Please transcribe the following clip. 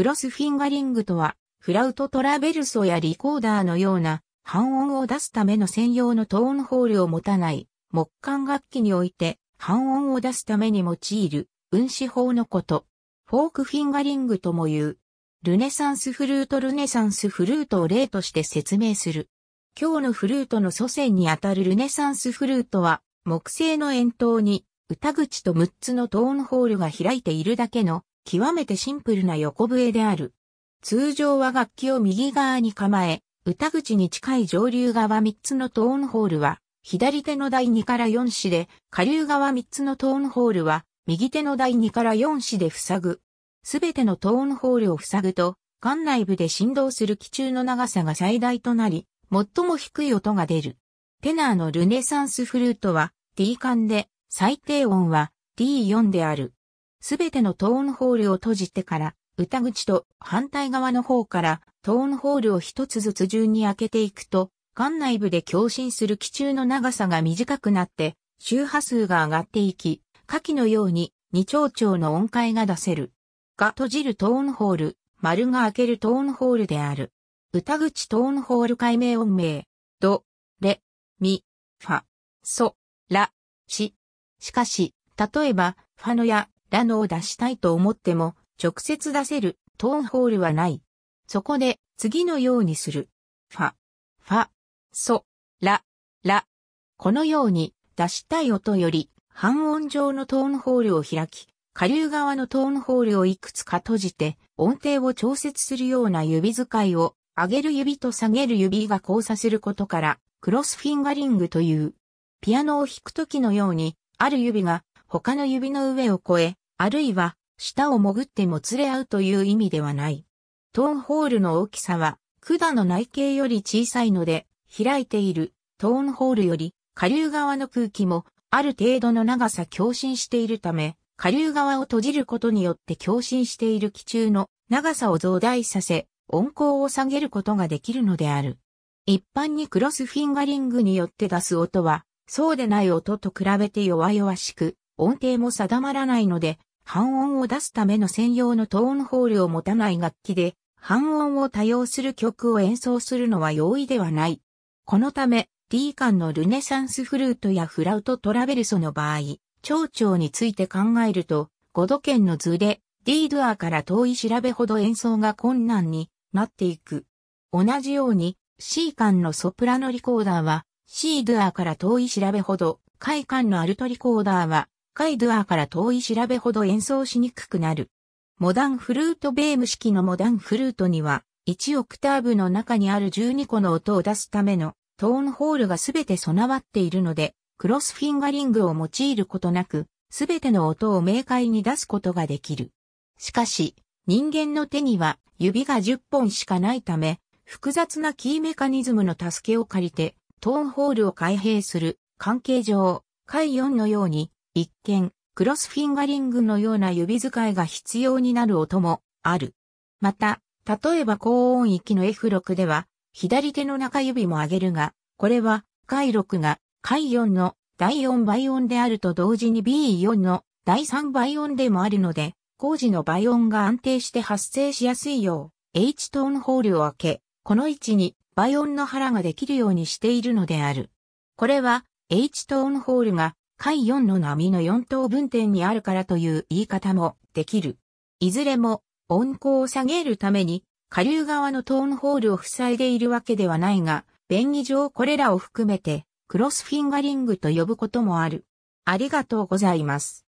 クロスフィンガリングとは、フラウトトラベルソやリコーダーのような半音を出すための専用のトーンホールを持たない木管楽器において半音を出すために用いる運指法のこと。フォークフィンガリングとも言う。ルネサンスフルートルネサンスフルートを例として説明する。今日のフルートの祖先にあたるルネサンスフルートは木製の円筒に歌口と6つのトーンホールが開いているだけの極めてシンプルな横笛である。通常は楽器を右側に構え、歌口に近い上流側3つのトーンホールは、左手の第2から4子で、下流側3つのトーンホールは、右手の第2から4子で塞ぐ。すべてのトーンホールを塞ぐと、管内部で振動する気中の長さが最大となり、最も低い音が出る。テナーのルネサンスフルートは D 管で、最低音は D4 である。すべてのトーンホールを閉じてから、歌口と反対側の方からトーンホールを一つずつ順に開けていくと、管内部で共振する気中の長さが短くなって、周波数が上がっていき、下記のように二丁調の音階が出せる。が閉じるトーンホール、丸が開けるトーンホールである。歌口トーンホール解明音名、ド、レ、ミ、ファ、ソ、ラ、シ。しかし、例えば、ファノやラノを出したいと思っても、直接出せるトーンホールはない。そこで、次のようにする。ファ、ファ、ソ、ラ、ラ。このように、出したい音より、半音上のトーンホールを開き、下流側のトーンホールをいくつか閉じて、音程を調節するような指使いを、上げる指と下げる指が交差することから、クロスフィンガリングという。ピアノを弾くときのように、ある指が他の指の上を越え、あるいは、下を潜ってもつれ合うという意味ではない。トーンホールの大きさは、管の内径より小さいので、開いているトーンホールより、下流側の空気も、ある程度の長さ共振しているため、下流側を閉じることによって共振している気中の長さを増大させ、音高を下げることができるのである。一般にクロスフィンガリングによって出す音は、そうでない音と比べて弱々しく、音程も定まらないので、半音を出すための専用のトーンホールを持たない楽器で、半音を多用する曲を演奏するのは容易ではない。このため、D 間のルネサンスフルートやフラウトトラベルソの場合、蝶々について考えると、5度圏の図で、D ドアから遠い調べほど演奏が困難になっていく。同じように、C 間のソプラノリコーダーは、C ドアから遠い調べほど、快感のアルトリコーダーは、カイドゥアから遠い調べほど演奏しにくくなる。モダンフルートベーム式のモダンフルートには、1オクターブの中にある12個の音を出すためのトーンホールがすべて備わっているので、クロスフィンガリングを用いることなく、すべての音を明快に出すことができる。しかし、人間の手には指が10本しかないため、複雑なキーメカニズムの助けを借りて、トーンホールを開閉する関係上、回4のように一見、クロスフィンガリングのような指使いが必要になる音もある。また、例えば高音域の F6 では、左手の中指も上げるが、これは、回6が、回4の第4倍音であると同時に B4 の第3倍音でもあるので、工事の倍音が安定して発生しやすいよう、H トーンホールを開け、この位置に倍音の腹ができるようにしているのである。これは、H トーンホールが解4の波の4等分点にあるからという言い方もできる。いずれも、温厚を下げるために、下流側のトーンホールを塞いでいるわけではないが、便宜上これらを含めて、クロスフィンガリングと呼ぶこともある。ありがとうございます。